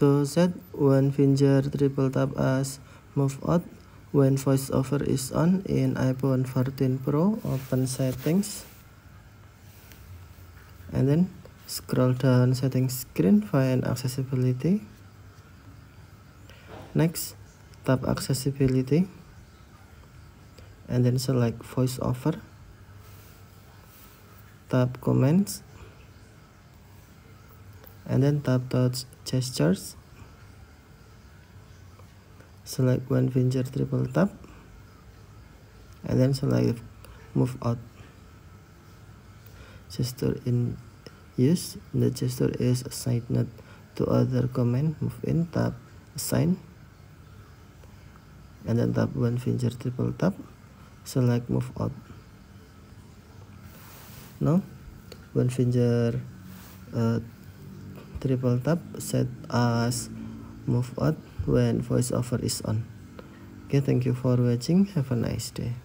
To set one finger triple tap as move out when voiceover is on in iPhone 14 Pro, open settings and then scroll down settings screen, find accessibility. Next, tap accessibility and then select voiceover. Tap comments and then tap touch gestures select one finger triple tap and then select move out gesture in use the gesture is assigned not to other command move in tap assign and then tap one finger triple tap select move out now one finger uh, triple tap set as move out when voiceover is on okay thank you for watching have a nice day